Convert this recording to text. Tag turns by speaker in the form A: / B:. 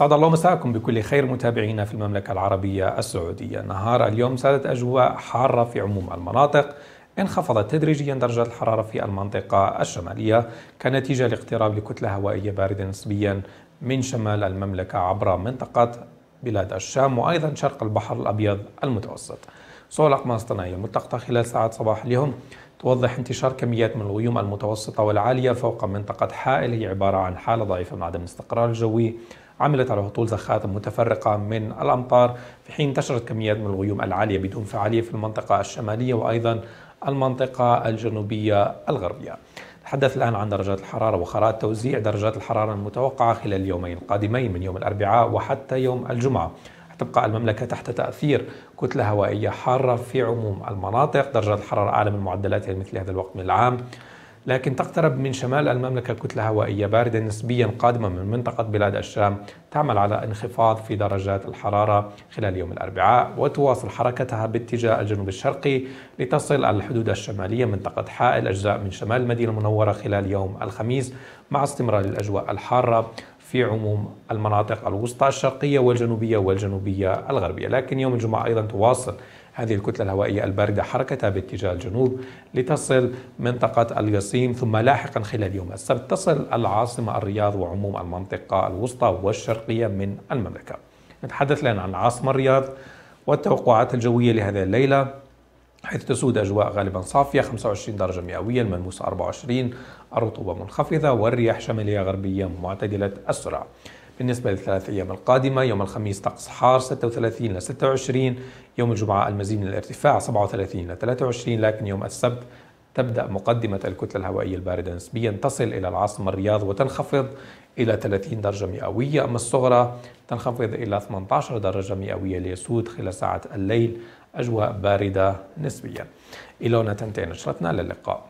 A: أسعد الله مساءكم بكل خير متابعينا في المملكة العربية السعودية نهار اليوم سادت أجواء حارة في عموم المناطق انخفضت تدريجيا درجة الحرارة في المنطقة الشمالية كنتيجة لاقتراب لكتلة هوائية باردة نسبيا من شمال المملكة عبر منطقة بلاد الشام وأيضا شرق البحر الأبيض المتوسط صور الأقمار الصناعية الملتقطة خلال ساعات صباح اليوم توضح انتشار كميات من الغيوم المتوسطة والعالية فوق منطقة حائل هي عبارة عن حالة ضعيفة من عدم الاستقرار الجوي عملت على هطول زخات متفرقة من الأمطار في حين انتشرت كميات من الغيوم العالية بدون فعالية في المنطقة الشمالية وأيضا المنطقة الجنوبية الغربية نتحدث الآن عن درجات الحرارة وخرائط توزيع درجات الحرارة المتوقعة خلال اليومين القادمين من يوم الأربعاء وحتى يوم الجمعة تبقى المملكة تحت تأثير كتلة هوائية حارة في عموم المناطق درجات الحرارة أعلى من معدلاتها مثل هذا الوقت من العام لكن تقترب من شمال المملكة كتلة هوائية باردة نسبيا قادمة من منطقة بلاد الشام تعمل على انخفاض في درجات الحرارة خلال يوم الأربعاء وتواصل حركتها باتجاه الجنوب الشرقي لتصل على الحدود الشمالية منطقة حائل أجزاء من شمال المدينة المنورة خلال يوم الخميس مع استمرار الأجواء الحارة في عموم المناطق الوسطى الشرقية والجنوبية والجنوبية الغربية لكن يوم الجمعة أيضا تواصل هذه الكتلة الهوائية الباردة حركتها باتجاه الجنوب لتصل منطقة القصيم ثم لاحقا خلال يوم السبت تصل العاصمة الرياض وعموم المنطقة الوسطى والشرقية من المملكة نتحدث الآن عن العاصمة الرياض والتوقعات الجوية لهذه الليلة حيث تسود أجواء غالبا صافية 25 درجة مئوية الملموس 24 الرطوبة منخفضة والرياح شمالية غربية معتدلة السرعة بالنسبة للثلاث أيام القادمة يوم الخميس طقس حار 36 ل 26 يوم الجمعة المزيد من الارتفاع 37 ل 23 لكن يوم السبت تبدأ مقدمة الكتلة الهوائية الباردة نسبيا تصل إلى العاصمة الرياض وتنخفض إلى 30 درجة مئوية أما الصغرى تنخفض إلى 18 درجة مئوية ليسود خلال ساعة الليل أجواء باردة نسبيا إلونا تنتهي نشرتنا للقاء